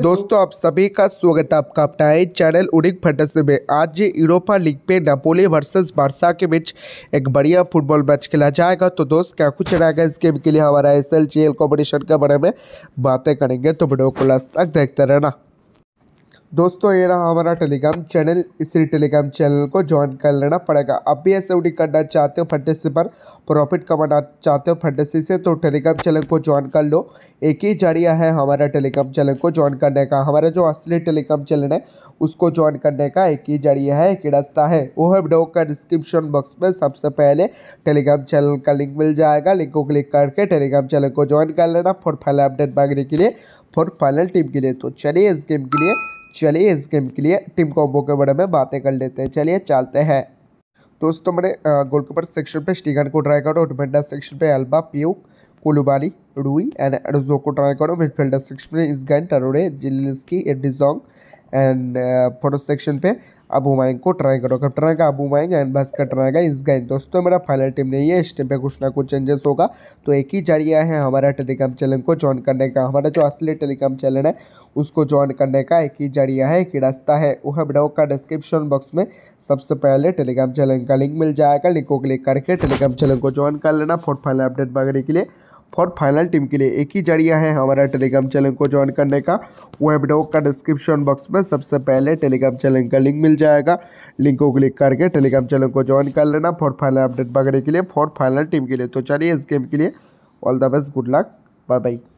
दोस्तों आप सभी का स्वागत है आपका अपनाए चैनल उड़ी फटस में आज यूरोपा लीग पे नापोली वर्सेस बारसा के बीच एक बढ़िया फुटबॉल मैच खेला जाएगा तो दोस्त क्या कुछ रहेगा इस गेम के लिए हमारा S L G L competition के बारे में बातें करेंगे तो वीडियो को लास्ट तक देखते रहना दोस्तों ये रहा हमारा टेलीग्राम चैनल इसी टेलीग्राम चैनल को ज्वाइन कर लेना पड़ेगा अब भी ऐसे उड़ी करना चाहते हो फंटेसी पर प्रॉफिट कमाना चाहते हो फंडे से तो टेलीग्राम चैनल को ज्वाइन कर लो एक ही जरिया है हमारा टेलीग्राम चैनल को ज्वाइन करने का हमारा जो असली टेलीग्राम चैनल है उसको ज्वाइन करने का एक ही जरिया है एक ही रास्ता है वो है ब्लॉग का डिस्क्रिप्शन बॉक्स में सबसे पहले टेलीग्राम चैनल का लिंक मिल जाएगा लिंक को क्लिक करके टेलीग्राम चैनल को ज्वाइन कर लेना फॉर फाइनल अपडेट मांगने के लिए फॉर फाइनल टीम के लिए तो चलिए इस गेम के लिए चलिए इस गेम के लिए टीम कॉम्बो के बारे में बातें कर लेते हैं चलिए चलते हैं दोस्तों मैंने गोलकीपर सेक्शन पे स्टीगन को ट्राई करो डिफेंडर सेक्शन पे अल्बा पियो कुलुबाली रूई एंड एडोजो को ट्राई करो मिडफील्डर सेक्शन इस गैन टरोडे जिलिस्की एडिजोंग एंड फोटो सेक्शन पे अब हुमायूं को ट्राई करो कब ट्राई का अब हुमायूं एंड बस का ट्राई का इस गाइन दोस्तों मेरा फाइनल टीम नहीं है इस टीम पे कुछ ना कुछ चेंजेस होगा तो एक ही जरिया है हमारा टेलीग्राम चैनल को ज्वाइन करने का हमारा जो असली टेलीग्राम चैनल है उसको ज्वाइन करने का एक ही जरिया है एक ही रास्ता है वह वीडियो का डिस्क्रिप्शन बॉक्स में सबसे पहले टेलीग्राम चैनल का लिंक मिल जाएगा लिंक को क्लिक करके टेलीग्राम चैनल को ज्वाइन कर लेना फोर्थ फाइनल अपडेट मांगने के लिए फॉर फाइनल टीम के लिए एक ही जरिया है हमारा टेलीग्राम चैनल को ज्वाइन करने का वेबडॉग का डिस्क्रिप्शन बॉक्स में सबसे पहले टेलीग्राम चैनल का लिंक मिल जाएगा लिंक को क्लिक करके टेलीग्राम चैनल को ज्वाइन कर लेना फॉर फाइनल अपडेट पकड़ने के लिए फॉर फाइनल टीम के लिए तो चलिए इस गेम के लिए all the best good luck bye by